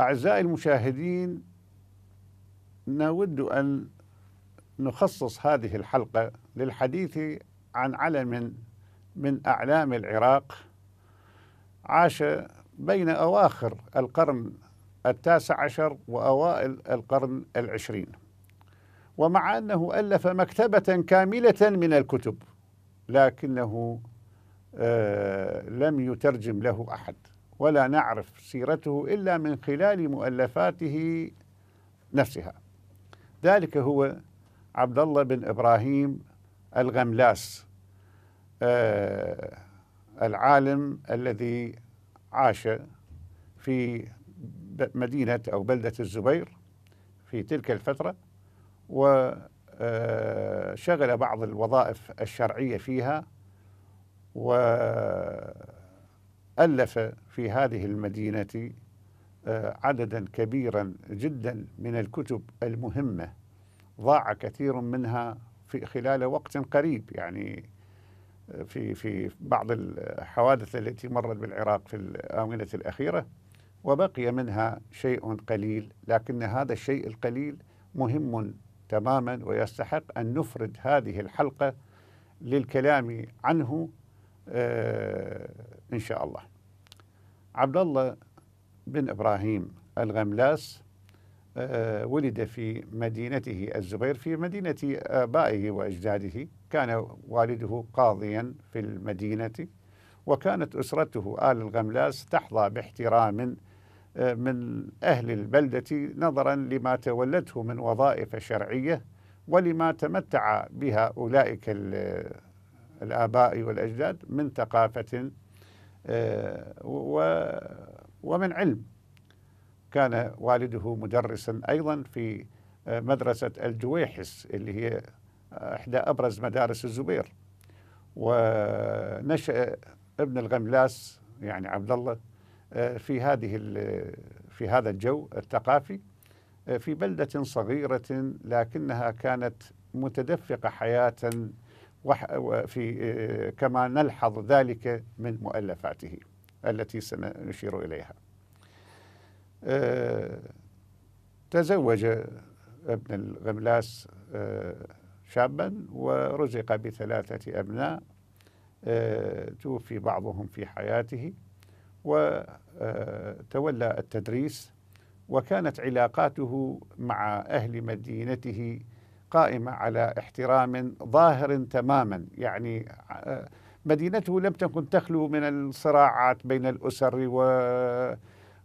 أعزائي المشاهدين نود أن نخصص هذه الحلقة للحديث عن علم من أعلام العراق عاش بين أواخر القرن التاسع عشر وأوائل القرن العشرين ومع أنه ألف مكتبة كاملة من الكتب لكنه آه لم يترجم له أحد ولا نعرف سيرته إلا من خلال مؤلفاته نفسها ذلك هو عبد الله بن إبراهيم الغملاس آه العالم الذي عاش في مدينة أو بلدة الزبير في تلك الفترة وشغل آه، بعض الوظائف الشرعية فيها و ألف في هذه المدينة آه، عددا كبيرا جدا من الكتب المهمة ضاع كثير منها في خلال وقت قريب يعني آه، في في بعض الحوادث التي مرت بالعراق في الآونة الأخيرة وبقي منها شيء قليل لكن هذا الشيء القليل مهم تماما ويستحق أن نفرد هذه الحلقة للكلام عنه آه، إن شاء الله عبد الله بن إبراهيم الغملاس آه، ولد في مدينته الزبير في مدينة آبائه وأجداده كان والده قاضيا في المدينة وكانت أسرته آل الغملاس تحظى باحترام آه، من أهل البلدة نظرا لما تولته من وظائف شرعية ولما تمتع بها أولئك الآباء والأجداد من ثقافة آه، ومن علم كان والده مدرسا أيضا في آه، مدرسة الجويحس اللي هي آه، إحدى أبرز مدارس الزبير ونشأ ابن الغملاس يعني عبد الله في هذه في هذا الجو الثقافي في بلدة صغيرة لكنها كانت متدفقة حياة وفي آه، كما نلحظ ذلك من مؤلفاته التي سنشير إليها آه، تزوج ابن الغملاس آه، شابا ورزق بثلاثة أبناء توفي بعضهم في حياته وتولى التدريس وكانت علاقاته مع أهل مدينته قائمة على احترام ظاهر تماما يعني آه، مدينته لم تكن تخلو من الصراعات بين الأسر و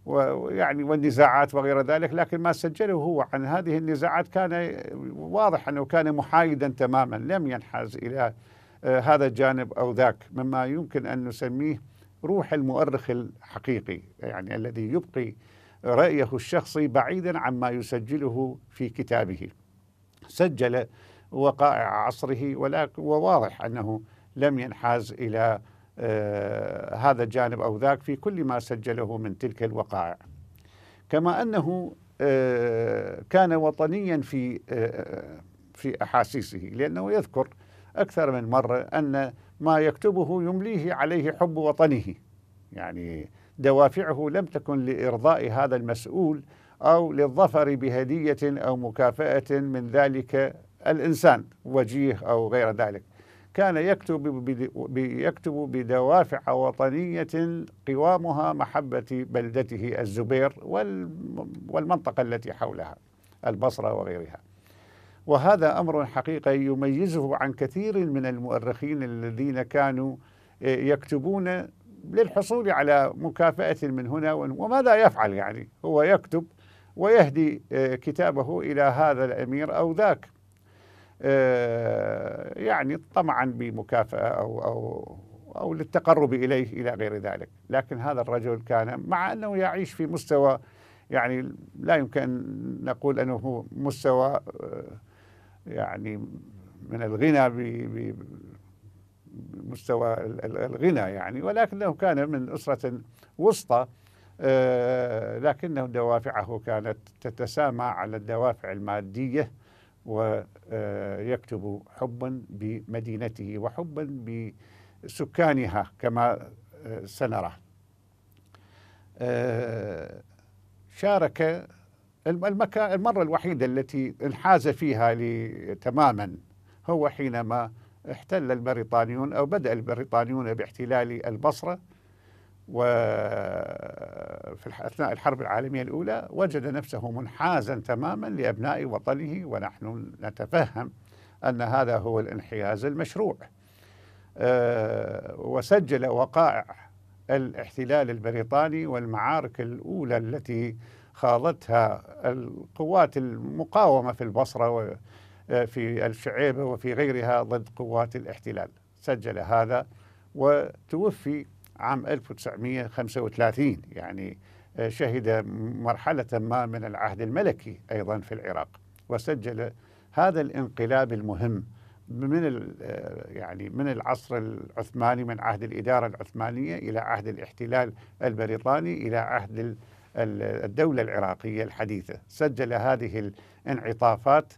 ويعني والنزاعات وغير ذلك لكن ما سجله هو عن هذه النزاعات كان واضح أنه كان محايدا تماما لم ينحاز إلى آه، هذا الجانب أو ذاك مما يمكن أن نسميه روح المؤرخ الحقيقي يعني الذي يبقي رأيه الشخصي بعيدا عما يسجله في كتابه سجل وقائع عصره ولكن وواضح أنه لم ينحاز إلى آه، هذا الجانب أو ذاك في كل ما سجله من تلك الوقائع كما أنه آه، كان وطنيا في آه، في أحاسيسه لأنه يذكر أكثر من مرة أن ما يكتبه يمليه عليه حب وطنه يعني دوافعه لم تكن لإرضاء هذا المسؤول أو للظفر بهدية أو مكافأة من ذلك الإنسان وجيه أو غير ذلك كان يكتب يكتب بدوافع وطنية قوامها محبة بلدته الزبير والمنطقة التي حولها البصرة وغيرها وهذا أمر حقيقة يميزه عن كثير من المؤرخين الذين كانوا آه، يكتبون للحصول على مكافأة من هنا وماذا يفعل يعني هو يكتب ويهدي آه، كتابه إلى هذا الأمير أو ذاك آه، يعني طمعا بمكافأة أو, أو, أو للتقرب إليه إلى غير ذلك لكن هذا الرجل كان مع أنه يعيش في مستوى يعني لا يمكن أن نقول أنه هو مستوى آه، يعني من الغنى بمستوى الغنى يعني ولكنه كان من أسرة وسطى آه، لكنه دوافعه كانت تتسامى على الدوافع المادية ويكتب حبا بمدينته وحبا بسكانها كما آه، سنرى آه، شارك المكان المرة الوحيدة التي انحاز فيها تماما هو حينما احتل البريطانيون أو بدأ البريطانيون باحتلال البصرة وفي أثناء الحرب العالمية الأولى وجد نفسه منحازا تماما لأبناء وطنه ونحن نتفهم أن هذا هو الانحياز المشروع آه، وسجل وقائع الاحتلال البريطاني والمعارك الأولى التي خاضتها القوات المقاومة في البصرة وفي آه، الشعيبة وفي غيرها ضد قوات الاحتلال سجل هذا وتوفي عام 1935 يعني آه، شهد مرحلة ما من العهد الملكي أيضا في العراق وسجل هذا الانقلاب المهم من آه، يعني من العصر العثماني من عهد الإدارة العثمانية إلى عهد الاحتلال البريطاني إلى عهد الدولة العراقية الحديثة سجل هذه الانعطافات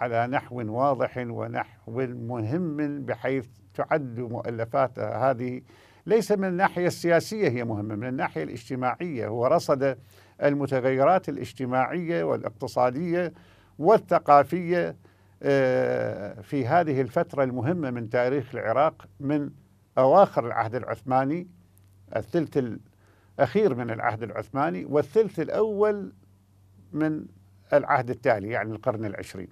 على نحو واضح ونحو مهم بحيث تعد مؤلفات هذه ليس من الناحية السياسية هي مهمة من الناحية الاجتماعية هو رصد المتغيرات الاجتماعية والاقتصادية والثقافية آه، في هذه الفترة المهمة من تاريخ العراق من أواخر العهد العثماني الثلث الأخير من العهد العثماني والثلث الأول من العهد التالي يعني القرن العشرين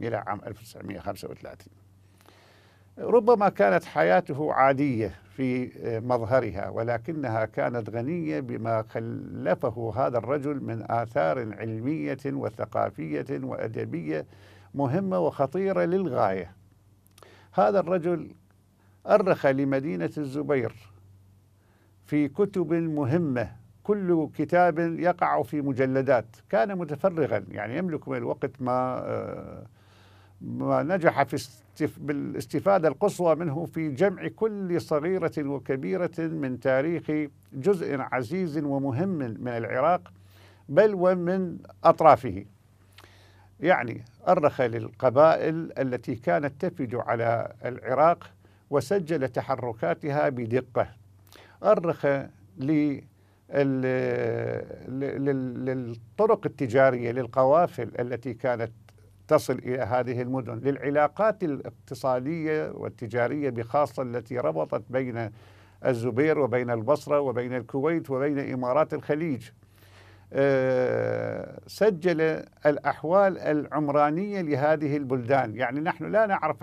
إلى عام 1935 ربما كانت حياته عاديه في آه، مظهرها ولكنها كانت غنيه بما خلفه هذا الرجل من اثار علميه وثقافيه وادبيه مهمه وخطيره للغايه. هذا الرجل أرخ لمدينة الزبير في كتب مهمة كل كتاب يقع في مجلدات كان متفرغا يعني يملك من الوقت ما آه، ونجح في بالاستفادة القصوى منه في جمع كل صغيرة وكبيرة من تاريخ جزء عزيز ومهم من العراق بل ومن أطرافه يعني أرخ للقبائل التي كانت تفج على العراق وسجل تحركاتها بدقة أرخ للطرق التجارية للقوافل التي كانت تصل الى هذه المدن للعلاقات الاقتصاديه والتجاريه بخاصه التي ربطت بين الزبير وبين البصره وبين الكويت وبين امارات الخليج. آه، سجل الاحوال العمرانيه لهذه البلدان، يعني نحن لا نعرف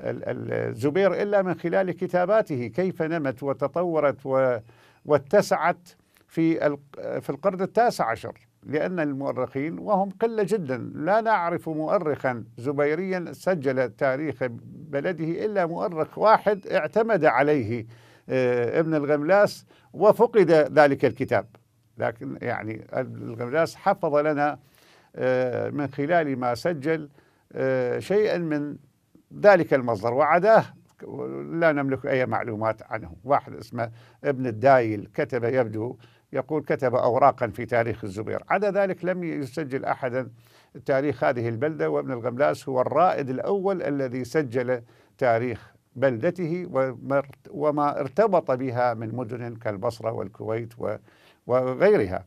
الزبير الا من خلال كتاباته كيف نمت وتطورت واتسعت في في القرن التاسع عشر. لأن المؤرخين وهم قلة جدا لا نعرف مؤرخا زبيريا سجل تاريخ بلده إلا مؤرخ واحد اعتمد عليه آه، ابن الغملاس وفقد ذلك الكتاب لكن يعني الغملاس حفظ لنا آه، من خلال ما سجل آه، شيئا من ذلك المصدر وعداه لا نملك أي معلومات عنه واحد اسمه ابن الدايل كتب يبدو يقول كتب أوراقا في تاريخ الزبير عدا ذلك لم يسجل أحدا تاريخ هذه البلدة وابن الغملاس هو الرائد الأول الذي سجل تاريخ بلدته وما ارتبط بها من مدن كالبصرة والكويت وغيرها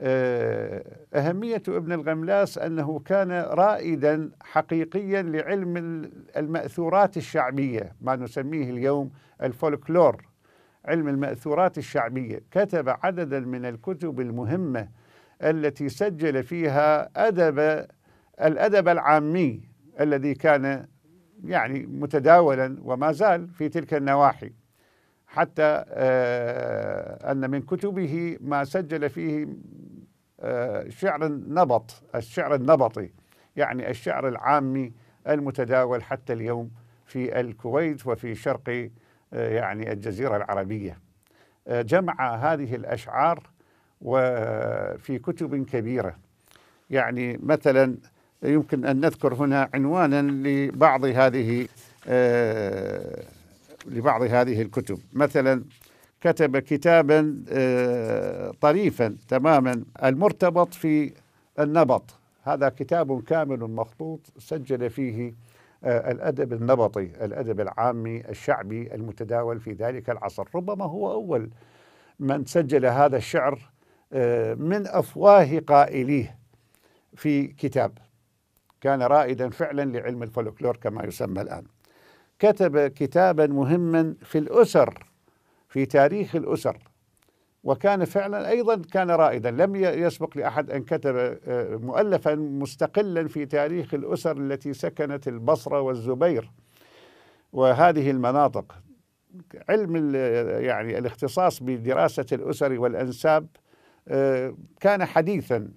آه، أهمية ابن الغملاس أنه كان رائدا حقيقيا لعلم المأثورات الشعبية ما نسميه اليوم الفولكلور علم المأثورات الشعبية كتب عددا من الكتب المهمة التي سجل فيها أدب الأدب العامي الذي كان يعني متداولا وما زال في تلك النواحي حتى آه، أن من كتبه ما سجل فيه آه، شعر النبط الشعر النبطي يعني الشعر العامي المتداول حتى اليوم في الكويت وفي شرق آه، يعني الجزيرة العربية آه، جمع هذه الأشعار وفي آه، كتب كبيرة يعني مثلا يمكن أن نذكر هنا عنوانا لبعض هذه لبعض هذه الكتب مثلا كتب كتابا طريفا تماما المرتبط في النبط هذا كتاب كامل مخطوط سجل فيه الأدب النبطي الأدب العامي الشعبي المتداول في ذلك العصر ربما هو أول من سجل هذا الشعر آه، من أفواه قائليه في كتاب كان رائدا فعلا لعلم الفولكلور كما يسمى الآن كتب كتابا مهما في الأسر في تاريخ الأسر وكان فعلا أيضا كان رائدا لم يسبق لأحد أن كتب آه، مؤلفا مستقلا في تاريخ الأسر التي سكنت البصرة والزبير وهذه المناطق علم يعني الاختصاص بدراسة الأسر والأنساب آه، كان حديثا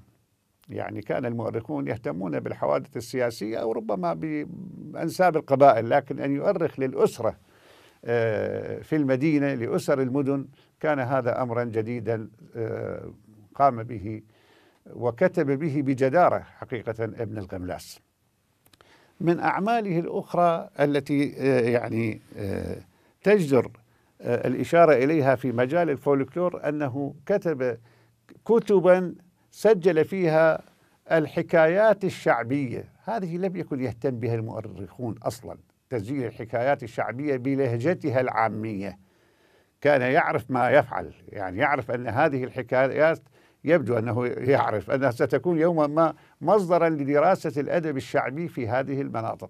يعني كان المؤرخون يهتمون بالحوادث السياسية أو ربما بأنساب القبائل لكن أن يؤرخ للأسرة آه، في المدينة لأسر المدن كان هذا امرا جديدا آه، قام به وكتب به بجداره حقيقه ابن الغملاس. من اعماله الاخرى التي آه، يعني آه، تجدر الاشاره اليها في مجال الفولكلور انه كتب كتبا سجل فيها الحكايات الشعبيه، هذه لم يكن يهتم بها المؤرخون اصلا، تسجيل الحكايات الشعبيه بلهجتها العاميه. كان يعرف ما يفعل يعني يعرف أن هذه الحكايات يبدو أنه يعرف أنها ستكون يوما ما مصدرا لدراسة الأدب الشعبي في هذه المناطق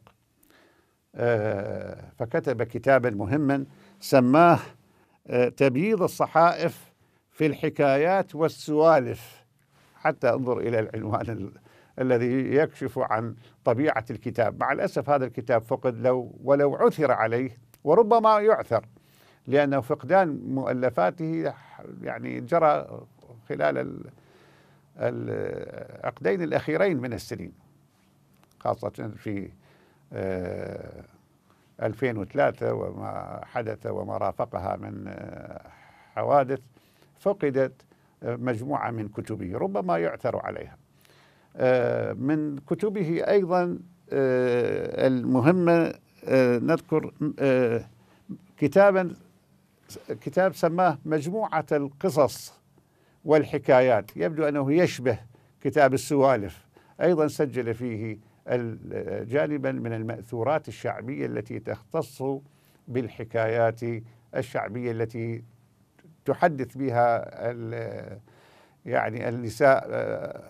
آه، فكتب كتابا مهما سماه آه، تبييض الصحائف في الحكايات والسوالف حتى انظر إلى العنوان الذي يكشف عن طبيعة الكتاب مع الأسف هذا الكتاب فقد لو ولو عثر عليه وربما يعثر لأنه فقدان مؤلفاته يعني جرى خلال العقدين الأخيرين من السنين خاصة في 2003 آه، وما حدث وما رافقها من آه، حوادث فقدت آه، مجموعة من كتبه ربما يعثر عليها من كتبه أيضا المهمة نذكر كتابا كتاب سماه مجموعة القصص والحكايات يبدو أنه يشبه كتاب السوالف أيضا سجل فيه جانبا من المأثورات الشعبية التي تختص بالحكايات الشعبية التي تحدث بها يعني النساء آه،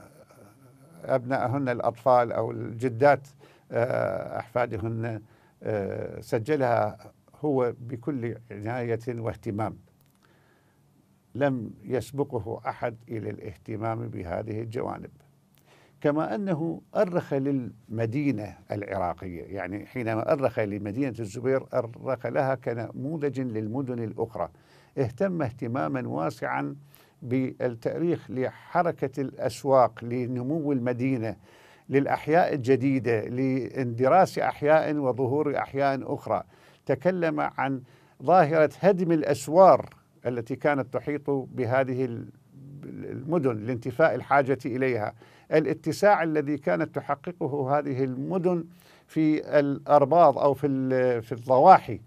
أبنائهن الأطفال أو الجدات آه، أحفادهن آه، سجلها هو بكل عناية واهتمام لم يسبقه أحد إلى الاهتمام بهذه الجوانب كما أنه أرخ للمدينة العراقية يعني حينما أرخ لمدينة الزبير أرخ لها كنموذج للمدن الأخرى اهتم اهتماما واسعا بالتاريخ لحركة الأسواق لنمو المدينة للأحياء الجديدة لاندراس أحياء وظهور أحياء أخرى تكلم عن ظاهرة هدم الأسوار التي كانت تحيط بهذه المدن لانتفاء الحاجة إليها الاتساع الذي كانت تحققه هذه المدن في الأرباض أو في, في الضواحي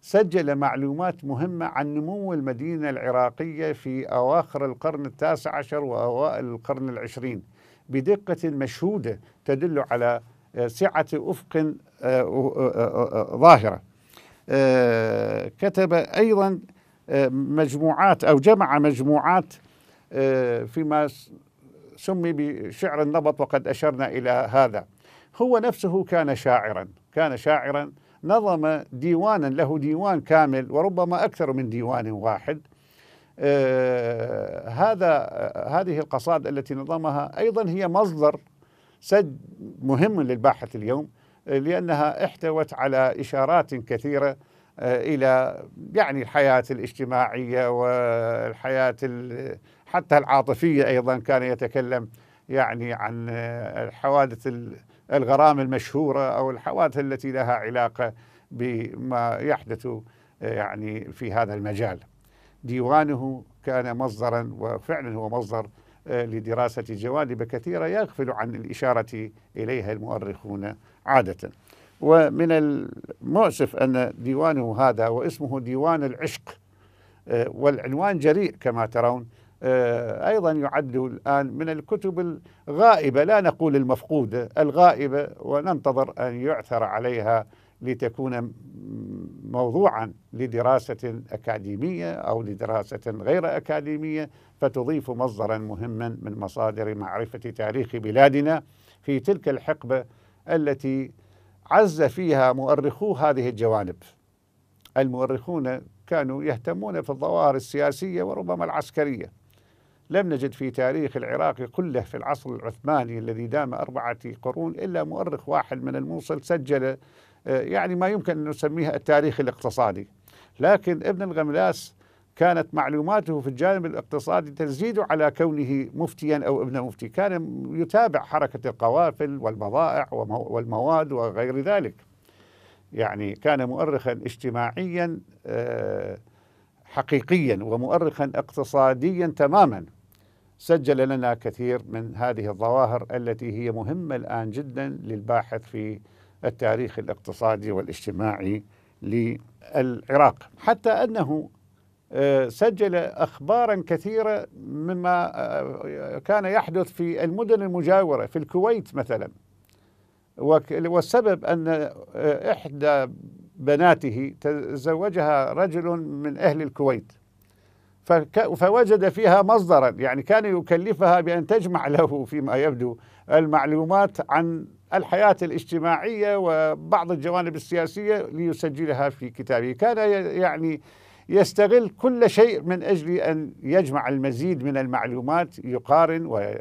سجل معلومات مهمة عن نمو المدينة العراقية في أواخر القرن التاسع عشر وأوائل القرن العشرين بدقة مشهودة تدل على آه، سعة أفق آه، آه، ظاهرة آه، كتب أيضا آه، مجموعات أو جمع مجموعات آه، فيما سمي بشعر النبط وقد أشرنا إلى هذا هو نفسه كان شاعرا كان شاعرا نظم ديوانا له ديوان كامل وربما أكثر من ديوان واحد آه هذا هذه القصائد التي نظمها أيضا هي مصدر سد مهم للباحث اليوم لأنها احتوت على إشارات كثيرة آه، إلى يعني الحياة الاجتماعية والحياة حتى العاطفية أيضا كان يتكلم يعني عن الحوادث آه، الغرام المشهورة أو الحوادث التي لها علاقة بما يحدث آه، يعني في هذا المجال ديوانه كان مصدرا وفعلا هو مصدر آه، لدراسة جوانب كثيرة يغفل عن الإشارة إليها المؤرخون عادة ومن المؤسف أن ديوانه هذا واسمه ديوان العشق آه، والعنوان جريء كما ترون آه، أيضا يعد الآن من الكتب الغائبة لا نقول المفقودة الغائبة وننتظر أن يعثر عليها لتكون موضوعا لدراسة أكاديمية أو لدراسة غير أكاديمية فتضيف مصدرا مهما من مصادر معرفة تاريخ بلادنا في تلك الحقبة التي عز فيها مؤرخو هذه الجوانب المؤرخون كانوا يهتمون في الظواهر السياسية وربما العسكرية لم نجد في تاريخ العراق كله في العصر العثماني الذي دام أربعة قرون إلا مؤرخ واحد من الموصل سجل آه، يعني ما يمكن أن نسميها التاريخ الاقتصادي لكن ابن الغملاس كانت معلوماته في الجانب الاقتصادي تزيد على كونه مفتيا او ابن مفتي، كان يتابع حركه القوافل والبضائع والمواد وغير ذلك. يعني كان مؤرخا اجتماعيا آه، حقيقيا ومؤرخا اقتصاديا تماما. سجل لنا كثير من هذه الظواهر التي هي مهمه الان جدا للباحث في التاريخ الاقتصادي والاجتماعي للعراق حتى أنه آه، سجل أخبارا كثيرة مما آه، كان يحدث في المدن المجاورة في الكويت مثلا والسبب أن آه، إحدى بناته تزوجها رجل من أهل الكويت فوجد فيها مصدرا يعني كان يكلفها بأن تجمع له فيما يبدو المعلومات عن الحياة الاجتماعية وبعض الجوانب السياسية ليسجلها في كتابه كان يعني يستغل كل شيء من أجل أن يجمع المزيد من المعلومات يقارن و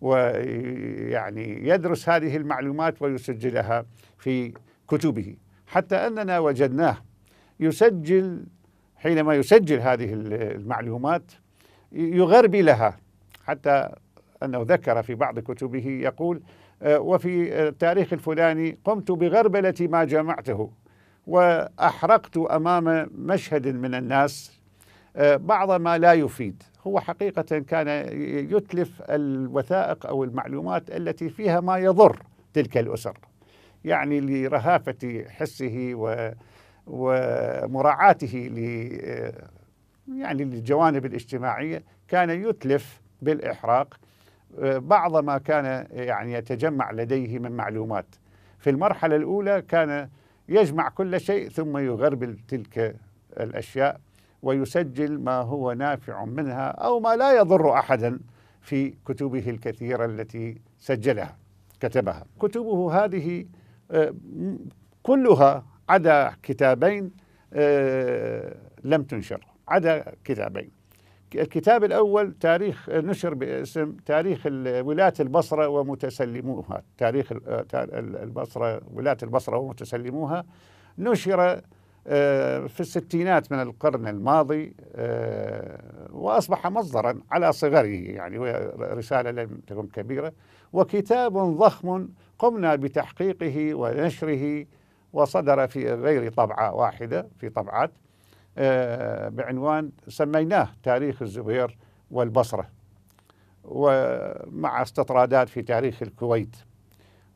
ويعني يدرس هذه المعلومات ويسجلها في كتبه حتى أننا وجدناه يسجل حينما يسجل هذه المعلومات يغربي لها حتى أنه ذكر في بعض كتبه يقول آه، وفي التاريخ الفلاني قمت بغربلة ما جمعته وأحرقت أمام مشهد من الناس آه، بعض ما لا يفيد هو حقيقة كان يتلف الوثائق أو المعلومات التي فيها ما يضر تلك الأسر يعني لرهافة حسه و ومراعاته ل يعني للجوانب الاجتماعيه كان يتلف بالاحراق آه، بعض ما كان يعني يتجمع لديه من معلومات في المرحله الاولى كان يجمع كل شيء ثم يغربل تلك الاشياء ويسجل ما هو نافع منها او ما لا يضر احدا في كتبه الكثيره التي سجلها كتبها كتبه هذه آه، كلها عدا كتابين آه، لم تنشر عدا كتابين الكتاب الأول تاريخ نشر باسم تاريخ ولاة البصرة ومتسلموها تاريخ آه، البصرة ولاة البصرة ومتسلموها نشر آه، في الستينات من القرن الماضي وأصبح مصدرا على صغره يعني رسالة لم تكن كبيرة وكتاب ضخم قمنا بتحقيقه ونشره وصدر في غير طبعة واحدة في طبعات آه، بعنوان سميناه تاريخ الزبير والبصرة ومع استطرادات في تاريخ الكويت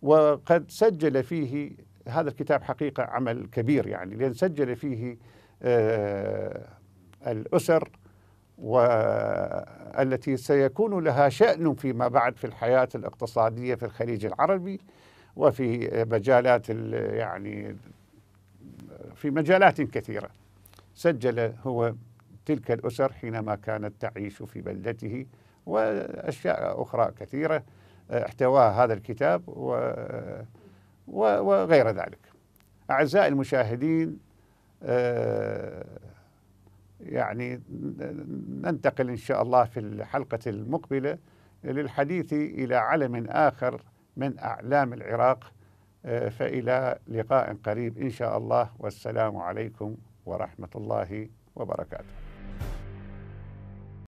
وقد سجل فيه هذا الكتاب حقيقة عمل كبير يعني لأن سجل فيه آه، الأسر والتي سيكون لها شأن فيما بعد في الحياة الاقتصادية في الخليج العربي وفي مجالات يعني في مجالات كثيرة سجل هو تلك الأسر حينما كانت تعيش في بلدته وأشياء أخرى كثيرة آه، احتواها هذا الكتاب وغير ذلك أعزائي المشاهدين آه، يعني ننتقل إن شاء الله في الحلقة المقبلة للحديث إلى علم آخر من أعلام العراق آه، فإلى لقاء قريب إن شاء الله والسلام عليكم ورحمة الله وبركاته